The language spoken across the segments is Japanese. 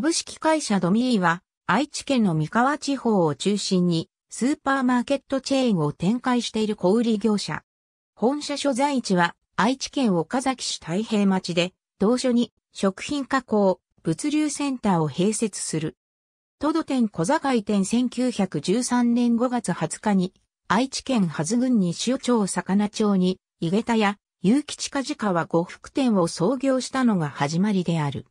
株式会社ドミーは、愛知県の三河地方を中心に、スーパーマーケットチェーンを展開している小売業者。本社所在地は、愛知県岡崎市太平町で、同所に食品加工、物流センターを併設する。都度店小堺店1913年5月20日に、愛知県はず郡西町魚町に、井桁や、有吉地下地は呉服店を創業したのが始まりである。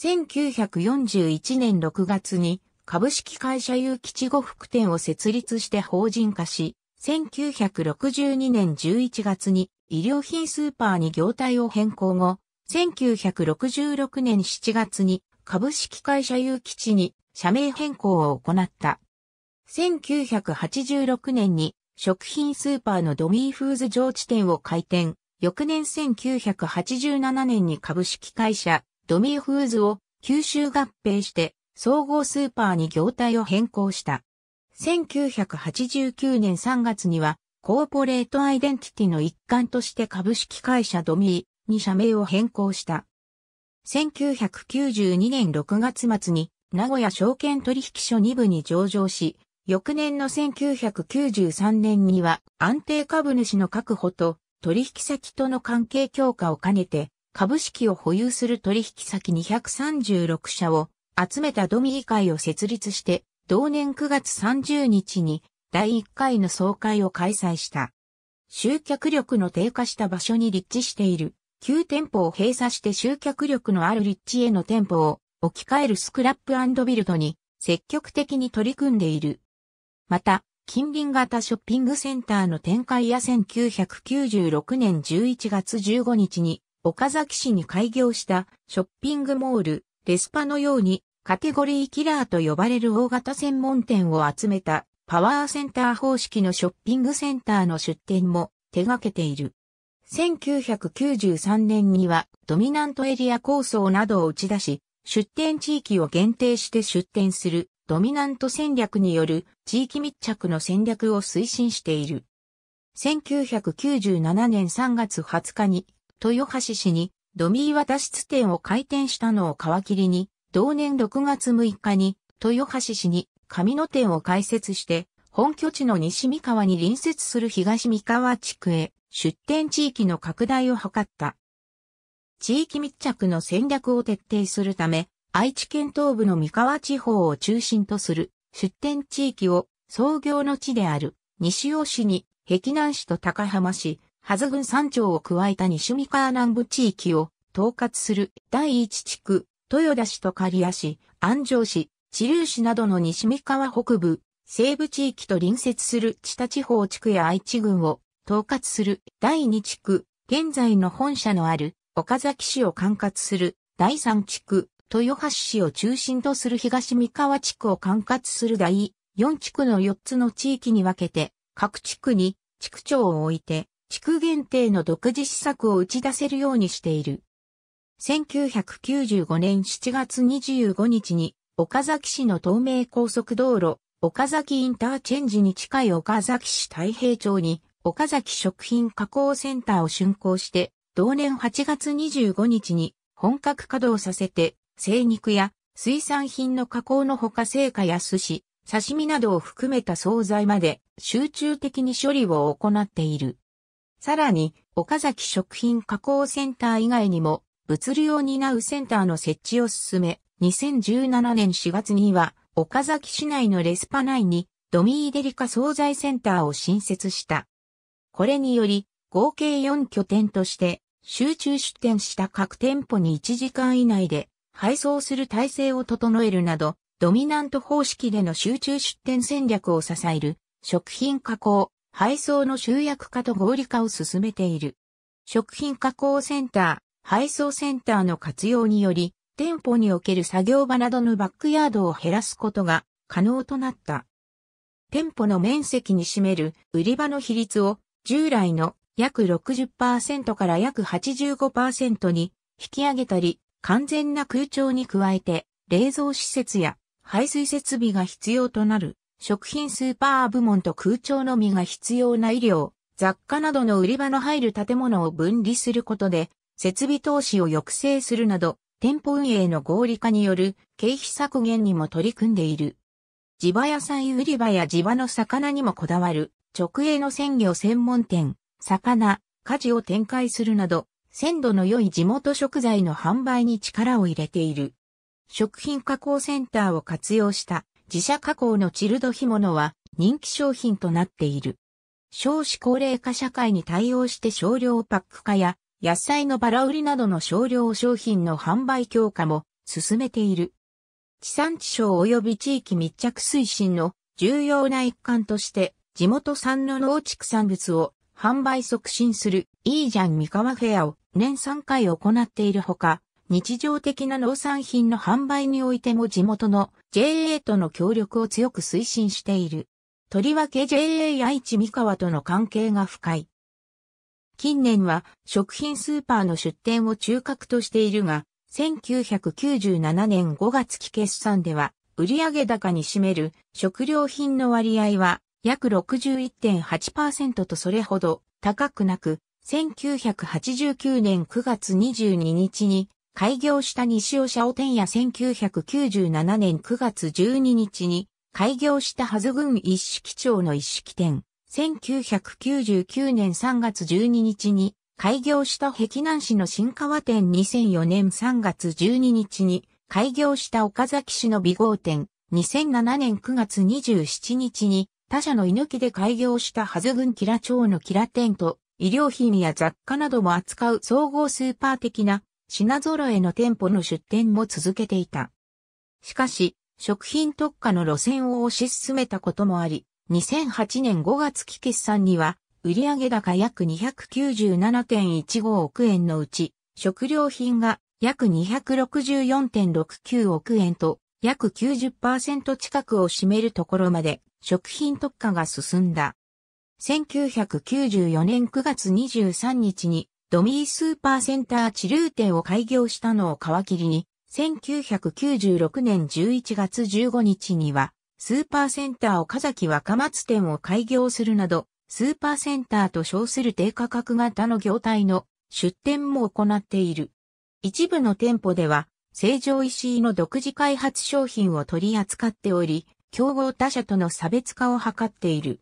1941年6月に株式会社有吉呉服店を設立して法人化し、1962年11月に医療品スーパーに業態を変更後、1966年7月に株式会社有吉に社名変更を行った。1986年に食品スーパーのドミーフーズ上地店を開店。翌年1987年に株式会社ドミーフーズを吸収合併して総合スーパーに業態を変更した。1989年3月にはコーポレートアイデンティティの一環として株式会社ドミーに社名を変更した。1992年6月末に名古屋証券取引所2部に上場し、翌年の1993年には安定株主の確保と取引先との関係強化を兼ねて株式を保有する取引先236社を集めたドミ議会を設立して、同年9月30日に第1回の総会を開催した。集客力の低下した場所に立地している旧店舗を閉鎖して集客力のある立地への店舗を置き換えるスクラップビルドに積極的に取り組んでいる。また、近隣型ショッピングセンターの展開や1996年11月15日に岡崎市に開業したショッピングモール、レスパのようにカテゴリーキラーと呼ばれる大型専門店を集めたパワーセンター方式のショッピングセンターの出店も手掛けている。1993年にはドミナントエリア構想などを打ち出し、出店地域を限定して出店するドミナント戦略による地域密着の戦略を推進している。1997年3月20日に豊橋市にドミー渡し地点を開店したのを皮切りに、同年6月6日に豊橋市に上野店を開設して、本拠地の西三河に隣接する東三河地区へ出店地域の拡大を図った。地域密着の戦略を徹底するため、愛知県東部の三河地方を中心とする出店地域を創業の地である西尾市に碧南市と高浜市、ハズ郡山町を加えた西三河南部地域を統括する第一地区、豊田市と刈谷市、安城市、知留市などの西三河北部、西部地域と隣接する知多地方地区や愛知郡を統括する第二地区、現在の本社のある岡崎市を管轄する第三地区、豊橋市を中心とする東三河地区を管轄する第四地区の四つの地域に分けて、各地区に地区長を置いて、地区限定の独自施策を打ち出せるようにしている。1995年7月25日に、岡崎市の東名高速道路、岡崎インターチェンジに近い岡崎市太平町に、岡崎食品加工センターを竣工して、同年8月25日に本格稼働させて、生肉や水産品の加工のほか成果や寿司、刺身などを含めた惣菜まで集中的に処理を行っている。さらに、岡崎食品加工センター以外にも、物流を担うセンターの設置を進め、2017年4月には、岡崎市内のレスパ内に、ドミーデリカ惣菜センターを新設した。これにより、合計4拠点として、集中出店した各店舗に1時間以内で、配送する体制を整えるなど、ドミナント方式での集中出店戦略を支える、食品加工、配送の集約化と合理化を進めている。食品加工センター、配送センターの活用により、店舗における作業場などのバックヤードを減らすことが可能となった。店舗の面積に占める売り場の比率を従来の約60%から約85%に引き上げたり、完全な空調に加えて冷蔵施設や排水設備が必要となる食品スーパー部門と空調のみが必要な医療、雑貨などの売り場の入る建物を分離することで、設備投資を抑制するなど、店舗運営の合理化による経費削減にも取り組んでいる。地場野菜売り場や地場の魚にもこだわる、直営の鮮魚専門店、魚、家事を展開するなど、鮮度の良い地元食材の販売に力を入れている。食品加工センターを活用した自社加工のチルド干物は人気商品となっている。少子高齢化社会に対応して少量パック化や野菜のバラ売りなどの少量商品の販売強化も進めている。地産地消及び地域密着推進の重要な一環として地元産の農畜産物を販売促進するいいじゃん三河フェアを年3回行っているほか、日常的な農産品の販売においても地元の JA との協力を強く推進している。とりわけ JA 愛知三河との関係が深い。近年は食品スーパーの出店を中核としているが、1997年5月期決算では、売上高に占める食料品の割合は約61.8%とそれほど高くなく、1989年9月22日に開業した西尾社を店や1997年9月12日に開業したはず郡一式町の一式店。1999年3月12日に開業した碧南市の新川店2004年3月12日に開業した岡崎市の美豪店2007年9月27日に他社の犬木で開業したはず郡キラ町のキラ店と医療品や雑貨なども扱う総合スーパー的な品揃えの店舗の出店も続けていた。しかし、食品特化の路線を推し進めたこともあり、2008年5月期決算には、売上高約297.15億円のうち、食料品が約264.69億円と、約90%近くを占めるところまで食品特化が進んだ。1994年9月23日にドミースーパーセンター地流店を開業したのを皮切りに、1996年11月15日には、スーパーセンター岡崎若松店を開業するなど、スーパーセンターと称する低価格型の業態の出店も行っている。一部の店舗では、成城石井の独自開発商品を取り扱っており、競合他社との差別化を図っている。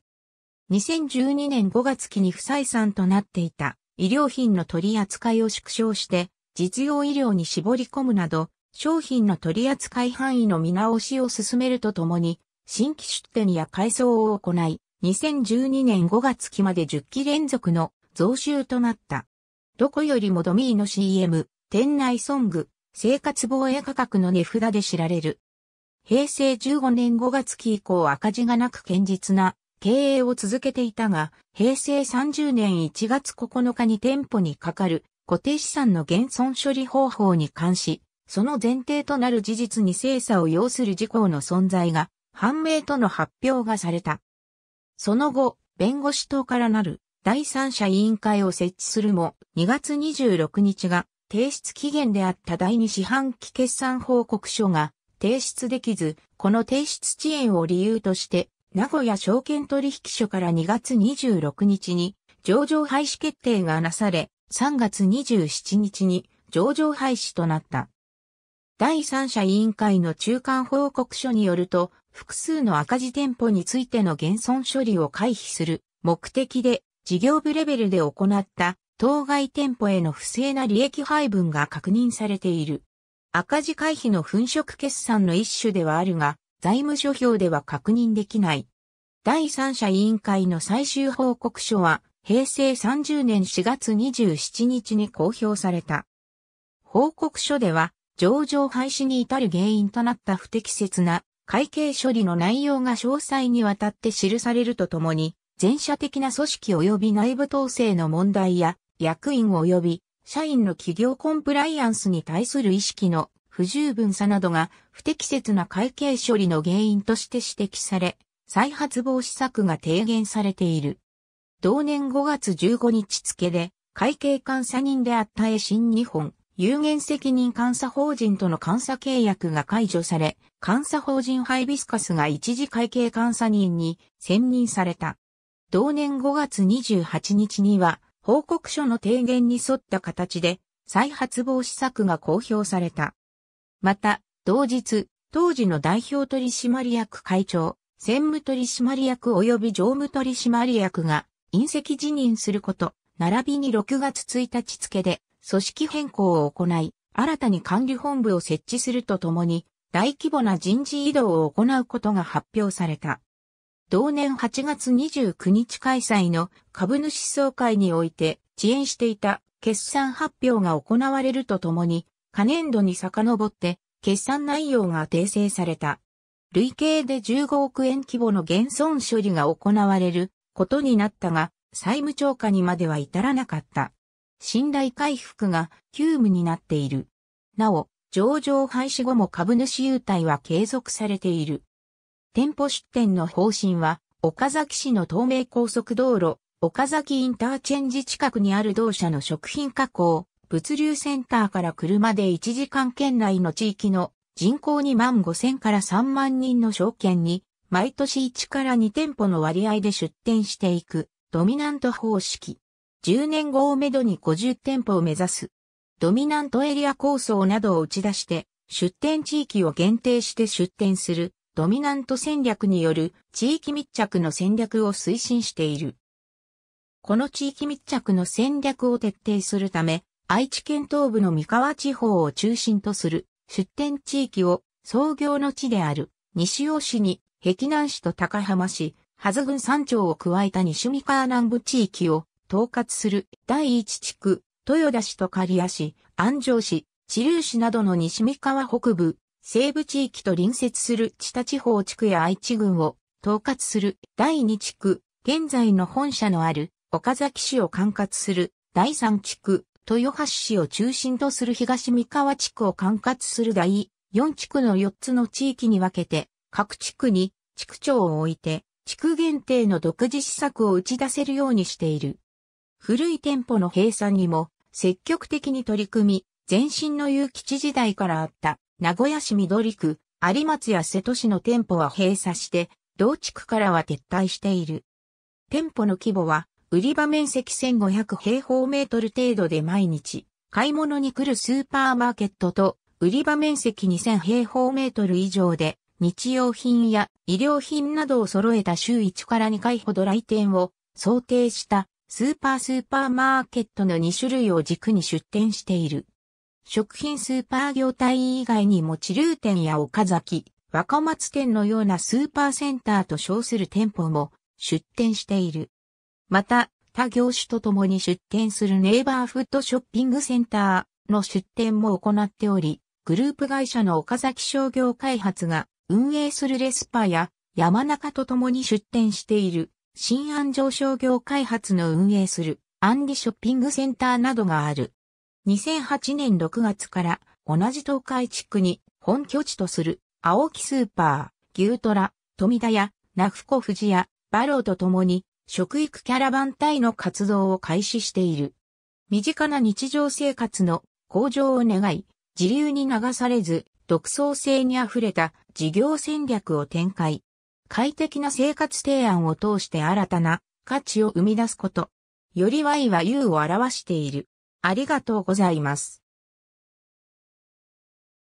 2012年5月期に不採算となっていた医療品の取り扱いを縮小して、実用医療に絞り込むなど、商品の取り扱い範囲の見直しを進めるとともに、新規出店や改装を行い、2012年5月期まで10期連続の増収となった。どこよりもドミーの CM、店内ソング、生活防衛価格の値札で知られる。平成15年5月期以降赤字がなく堅実な経営を続けていたが、平成30年1月9日に店舗にかかる固定資産の減損処理方法に関し、その前提となる事実に精査を要する事項の存在が判明との発表がされた。その後、弁護士等からなる第三者委員会を設置するも、2月26日が提出期限であった第二四半期決算報告書が提出できず、この提出遅延を理由として名古屋証券取引所から2月26日に上場廃止決定がなされ、3月27日に上場廃止となった。第三者委員会の中間報告書によると、複数の赤字店舗についての減損処理を回避する目的で事業部レベルで行った当該店舗への不正な利益配分が確認されている。赤字回避の粉飾決算の一種ではあるが、財務諸表では確認できない。第三者委員会の最終報告書は、平成30年4月27日に公表された。報告書では、上場廃止に至る原因となった不適切な会計処理の内容が詳細にわたって記されるとともに、全社的な組織及び内部統制の問題や、役員及び社員の企業コンプライアンスに対する意識の不十分さなどが不適切な会計処理の原因として指摘され、再発防止策が提言されている。同年5月15日付で、会計監査人であった衛新日本、有限責任監査法人との監査契約が解除され、監査法人ハイビスカスが一時会計監査人に選任された。同年5月28日には、報告書の提言に沿った形で、再発防止策が公表された。また、同日、当時の代表取締役会長、専務取締役及び常務取締役が、隕石辞任すること、並びに6月1日付で、組織変更を行い、新たに管理本部を設置するとともに、大規模な人事異動を行うことが発表された。同年8月29日開催の株主総会において、遅延していた決算発表が行われるとともに、可年度に遡って、決算内容が訂正された。累計で15億円規模の減損処理が行われることになったが、債務超過にまでは至らなかった。信頼回復が急務になっている。なお、上場廃止後も株主優待は継続されている。店舗出店の方針は、岡崎市の東名高速道路、岡崎インターチェンジ近くにある同社の食品加工、物流センターから車で1時間圏内の地域の人口2万5千から3万人の証券に、毎年1から2店舗の割合で出店していく、ドミナント方式。10年後をめどに50店舗を目指す。ドミナントエリア構想などを打ち出して、出店地域を限定して出店する、ドミナント戦略による地域密着の戦略を推進している。この地域密着の戦略を徹底するため、愛知県東部の三河地方を中心とする出店地域を創業の地である西尾市に碧南市と高浜市、ハズ郡山町を加えた西三河南部地域を統括する第一地区、豊田市と刈谷市、安城市、知留市などの西三河北部、西部地域と隣接する知多地方地区や愛知郡を統括する第二地区、現在の本社のある岡崎市を管轄する第三地区、豊橋市を中心とする東三河地区を管轄する第4地区の4つの地域に分けて、各地区に地区長を置いて、地区限定の独自施策を打ち出せるようにしている。古い店舗の閉鎖にも積極的に取り組み、前身の有吉時代からあった名古屋市緑区、有松や瀬戸市の店舗は閉鎖して、同地区からは撤退している。店舗の規模は売り場面積1500平方メートル程度で毎日、買い物に来るスーパーマーケットと、売り場面積2000平方メートル以上で、日用品や医療品などを揃えた週1から2回ほど来店を想定したスーパースーパーマーケットの2種類を軸に出店している。食品スーパー業態以外にも地流店や岡崎、若松店のようなスーパーセンターと称する店舗も出店している。また、他業種とともに出店するネイバーフッドショッピングセンターの出店も行っており、グループ会社の岡崎商業開発が運営するレスパや山中とともに出店している新安城商業開発の運営するアンリショッピングセンターなどがある。2008年6月から同じ東海地区に本拠地とする青木スーパー、牛トラ、富田屋、ナフコ富士屋、バローとともに食育キャラバン隊の活動を開始している。身近な日常生活の向上を願い、自流に流されず、独創性に溢れた事業戦略を展開。快適な生活提案を通して新たな価値を生み出すこと。より Y は U を表している。ありがとうございます。